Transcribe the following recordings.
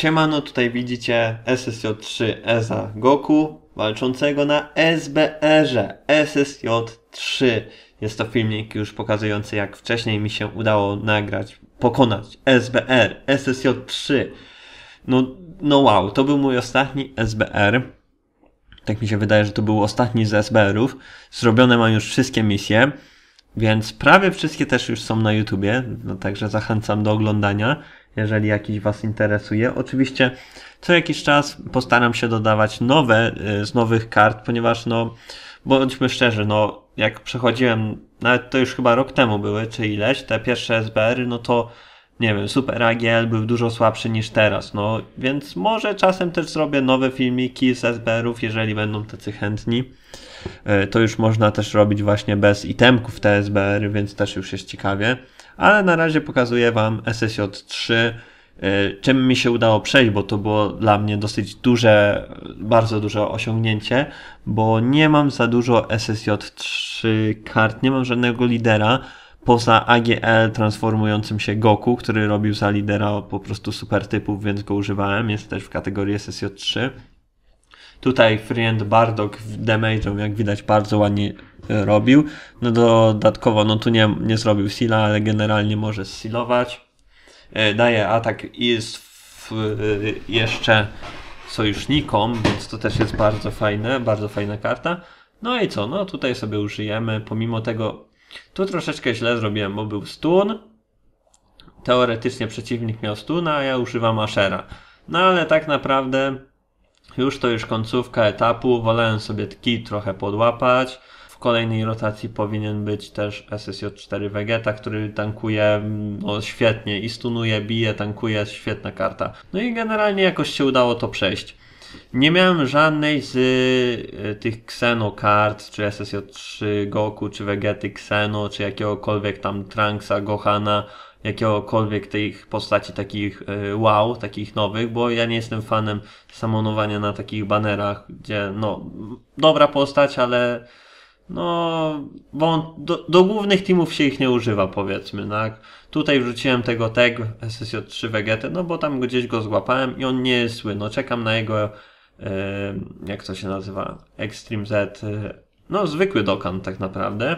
Siemano, tutaj widzicie SSJ3 Eza Goku walczącego na SBR-ze SSJ3. Jest to filmik już pokazujący jak wcześniej mi się udało nagrać, pokonać SBR, SSJ3. No, no wow, to był mój ostatni SBR. Tak mi się wydaje, że to był ostatni z SBR-ów. Zrobione mam już wszystkie misje, więc prawie wszystkie też już są na YouTubie, no także zachęcam do oglądania jeżeli jakiś Was interesuje. Oczywiście co jakiś czas postaram się dodawać nowe y, z nowych kart, ponieważ no, bądźmy szczerzy, no, jak przechodziłem, nawet to już chyba rok temu były, czy ileś, te pierwsze SBR, y, no to nie wiem, Super AGL był dużo słabszy niż teraz, no więc może czasem też zrobię nowe filmiki z SBR-ów, jeżeli będą tacy chętni. E, to już można też robić właśnie bez itemków te SBR, więc też już jest ciekawie. Ale na razie pokazuję Wam SSJ3, e, czym mi się udało przejść, bo to było dla mnie dosyć duże, bardzo duże osiągnięcie, bo nie mam za dużo SSJ3 kart, nie mam żadnego lidera, poza AGL transformującym się Goku, który robił za lidera po prostu super typów, więc go używałem. Jest też w kategorii SSJ3. Tutaj Friend Bardock w damage'ą, jak widać, bardzo ładnie e, robił. No dodatkowo, no tu nie, nie zrobił sila, ale generalnie może silować. E, daje atak i jest w, jeszcze sojusznikom, więc to też jest bardzo fajne, bardzo fajna karta. No i co, no tutaj sobie użyjemy, pomimo tego tu troszeczkę źle zrobiłem, bo był stun. Teoretycznie przeciwnik miał stun, a ja używam Ashera. No ale tak naprawdę już to już końcówka etapu. Wolałem sobie tki trochę podłapać. W kolejnej rotacji powinien być też SSJ4 Vegeta, który tankuje no, świetnie i stunuje, bije, tankuje, świetna karta. No i generalnie jakoś się udało to przejść. Nie miałem żadnej z y, tych Xeno kart, czy SSJ3 Goku, czy Vegety Xeno, czy jakiegokolwiek tam Trunksa, Gohana, jakiegokolwiek tych postaci takich y, wow, takich nowych, bo ja nie jestem fanem samonowania na takich banerach, gdzie no, dobra postać, ale no, bo do, do, głównych teamów się ich nie używa, powiedzmy, tak? Tutaj wrzuciłem tego tag SSJ3 vegeta no bo tam gdzieś go złapałem i on nie jest zły, no czekam na jego, yy, jak to się nazywa, Extreme Z, yy, no zwykły dokan tak naprawdę,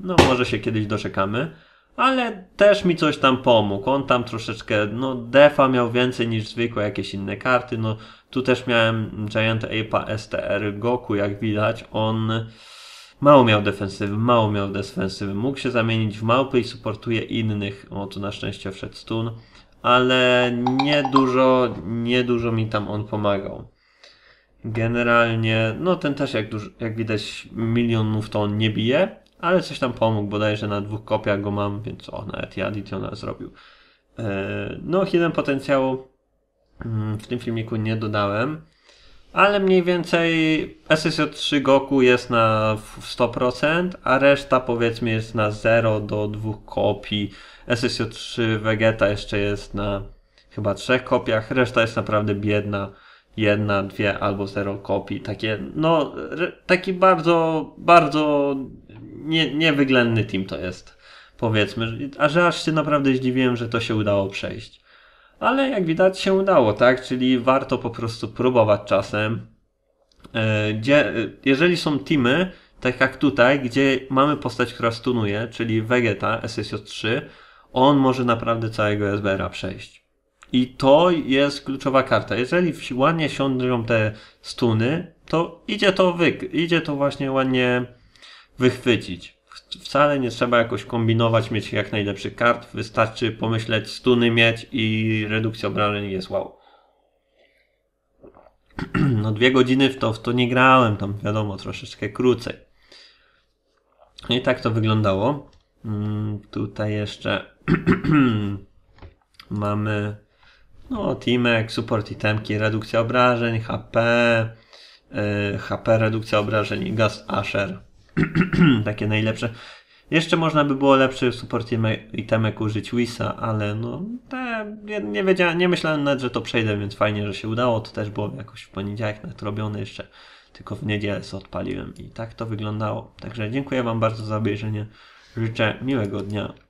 no może się kiedyś doczekamy, ale też mi coś tam pomógł, on tam troszeczkę, no defa miał więcej niż zwykłe jakieś inne karty, no tu też miałem Giant Ape'a STR Goku, jak widać, on... Mało miał defensywy, mało miał defensywy. Mógł się zamienić w małpy i supportuje innych. O, tu na szczęście wszedł stun. Ale niedużo, niedużo mi tam on pomagał. Generalnie, no ten też jak, duż, jak widać milionów to on nie bije, ale coś tam pomógł, bodajże na dwóch kopiach go mam, więc o, nawet ja additiona zrobił. E, no, jeden potencjału mm, w tym filmiku nie dodałem ale mniej więcej SSJ3 Goku jest na 100%, a reszta powiedzmy jest na 0 do 2 kopii. SSJ3 Vegeta jeszcze jest na chyba 3 kopiach, reszta jest naprawdę biedna. Jedna, dwie albo zero kopii. Takie, no, taki bardzo, bardzo nie, niewyględny team to jest. Powiedzmy, a że aż się naprawdę zdziwiłem, że to się udało przejść ale jak widać się udało, tak? Czyli warto po prostu próbować czasem. E, e, jeżeli są teamy, tak jak tutaj, gdzie mamy postać, która stunuje, czyli Vegeta SSJ3, on może naprawdę całego SBR-a przejść. I to jest kluczowa karta. Jeżeli ładnie siądą te stuny, to idzie to wyk, idzie to właśnie ładnie wychwycić wcale nie trzeba jakoś kombinować, mieć jak najlepszych kart. Wystarczy pomyśleć, stuny mieć i redukcja obrażeń jest wow. No dwie godziny w to, w to nie grałem, tam wiadomo, troszeczkę krócej. No I tak to wyglądało. Mm, tutaj jeszcze mamy no, teamek, support itemki, redukcja obrażeń, HP, y, HP, redukcja obrażeń i gaz Asher. takie najlepsze. Jeszcze można by było lepszy support itemek użyć Wisa, ale no te, nie wiedziałem, nie myślałem nawet, że to przejdę, więc fajnie, że się udało. To też było jakoś w poniedziałek nawet robione jeszcze, tylko w niedzielę sobie odpaliłem i tak to wyglądało. Także dziękuję Wam bardzo za obejrzenie. Życzę miłego dnia.